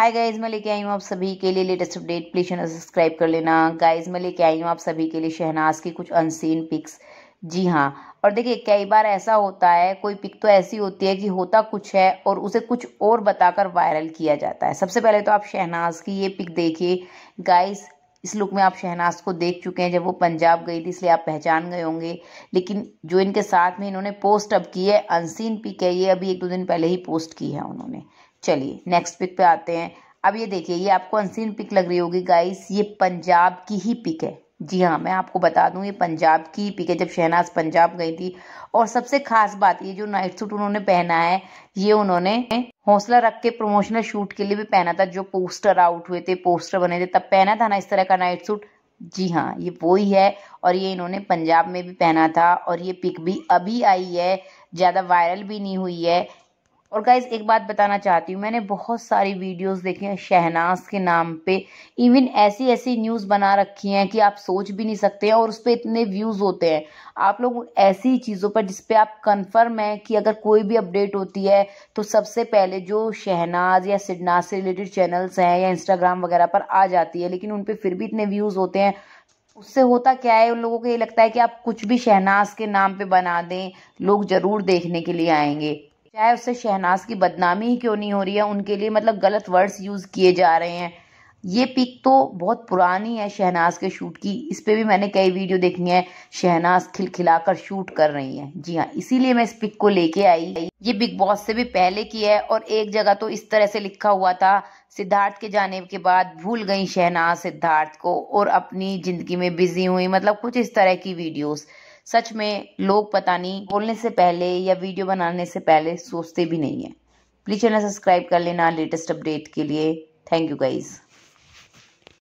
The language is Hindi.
हाय गाइज मैं लेके आई हूँ आप सभी के लिए latest update please channel subscribe कर लेना गाइस मैं लेके आई हूँ आप सभी के लिए शहनाज की कुछ अनसीन पिक्स जी हाँ और देखिए कई बार ऐसा होता है कोई पिक तो ऐसी होती है कि होता कुछ है और उसे कुछ और बताकर वायरल किया जाता है सबसे पहले तो आप शहनाज की ये पिक देखिए गाइज इस लुक में आप शहनाज को देख चुके हैं जब वो पंजाब गई थी इसलिए आप पहचान गए होंगे लेकिन जो इनके साथ में इन्होंने पोस्ट अब की है अनसीन पिक है ये अभी एक दो दिन पहले ही पोस्ट की है उन्होंने चलिए नेक्स्ट पिक पे आते हैं अब ये देखिए ये आपको अनसीन पिक लग रही होगी गाइस ये पंजाब की ही पिक है जी हाँ मैं आपको बता दूं ये पंजाब की ही पिक है जब शहनाज पंजाब गई थी और सबसे खास बात ये जो नाइट सूट उन्होंने पहना है ये उन्होंने हौसला रख के प्रमोशनल शूट के लिए भी पहना था जो पोस्टर आउट हुए थे पोस्टर बने थे तब पहना था ना इस तरह का नाइट सूट जी हाँ ये वो ही है और ये इन्होंने पंजाब में भी पहना था और ये पिक भी अभी आई है ज़्यादा वायरल भी नहीं हुई है और गाइज एक बात बताना चाहती हूँ मैंने बहुत सारी वीडियोस देखी हैं शहनाज के नाम पे इवन ऐसी ऐसी न्यूज़ बना रखी हैं कि आप सोच भी नहीं सकते हैं और उस पर इतने व्यूज़ होते हैं आप लोग ऐसी चीज़ों पर जिसपे आप कंफर्म हैं कि अगर कोई भी अपडेट होती है तो सबसे पहले जो शहनाज या सिडनाज से रिलेटेड चैनल्स हैं या इंस्टाग्राम वगैरह पर आ जाती है लेकिन उन पर फिर भी इतने व्यूज़ होते हैं उससे होता क्या है उन लोगों को ये लगता है कि आप कुछ भी शहनाज के नाम पे बना दें लोग ज़रूर देखने के लिए आएंगे चाहे उससे शहनाज की बदनामी ही क्यों नहीं हो रही है उनके लिए मतलब गलत वर्ड्स यूज़ किए जा रहे हैं ये पिक तो बहुत पुरानी है शहनाज के शूट की इस पर भी मैंने कई वीडियो देखी है शहनाज खिलखिलाकर शूट कर रही हैं जी हाँ इसीलिए मैं इस पिक को लेके आई ये बिग बॉस से भी पहले की है और एक जगह तो इस तरह से लिखा हुआ था सिद्धार्थ के जाने के बाद भूल गई शहनाज सिद्धार्थ को और अपनी जिंदगी में बिजी हुई मतलब कुछ इस तरह की वीडियोज़ सच में लोग पता नहीं बोलने से पहले या वीडियो बनाने से पहले सोचते भी नहीं है प्लीज़ चैनल सब्सक्राइब कर लेना लेटेस्ट अपडेट के लिए थैंक यू गाइज़